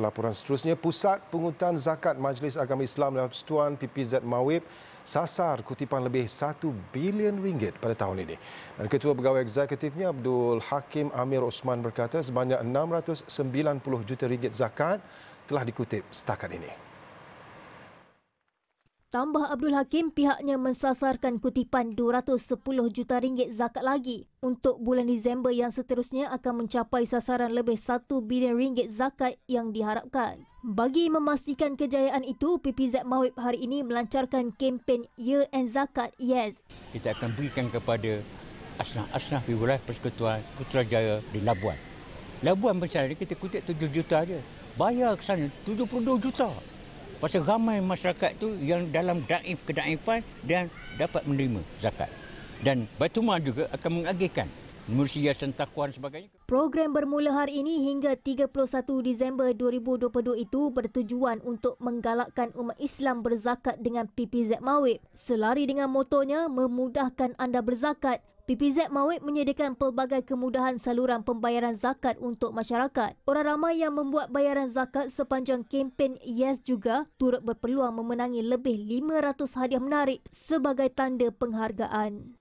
Laporan seterusnya, Pusat Pungutan Zakat Majlis Agama Islam dan Persetuan PPZ Mawib sasar kutipan lebih 1 bilion ringgit pada tahun ini. Dan Ketua Pegawai Eksekutifnya Abdul Hakim Amir Osman berkata sebanyak 690 juta ringgit zakat telah dikutip setakat ini. Tambah Abdul Hakim, pihaknya mensasarkan kutipan 210 juta ringgit zakat lagi untuk bulan Disember yang seterusnya akan mencapai sasaran lebih 1 bilion ringgit zakat yang diharapkan. Bagi memastikan kejayaan itu, PPZ Mawib hari ini melancarkan kempen Year and Zakat Yes. Kita akan berikan kepada asnah-asnah wilayah persekutuan Putrajaya di Labuan. Labuan besar ini kita kutip 7 juta saja. Bayar ke sana 72 juta. Pasal ramai masyarakat tu yang dalam daif kedaifan dan dapat menerima zakat. Dan Batumah juga akan mengagihkan Mursyidah Sentakuan sebagainya. Program bermula hari ini hingga 31 Disember 2022 itu bertujuan untuk menggalakkan umat Islam berzakat dengan PPZ Mawib. Selari dengan motonya memudahkan anda berzakat, PPZ Mawib menyediakan pelbagai kemudahan saluran pembayaran zakat untuk masyarakat. Orang ramai yang membuat bayaran zakat sepanjang kempen YES juga turut berpeluang memenangi lebih 500 hadiah menarik sebagai tanda penghargaan.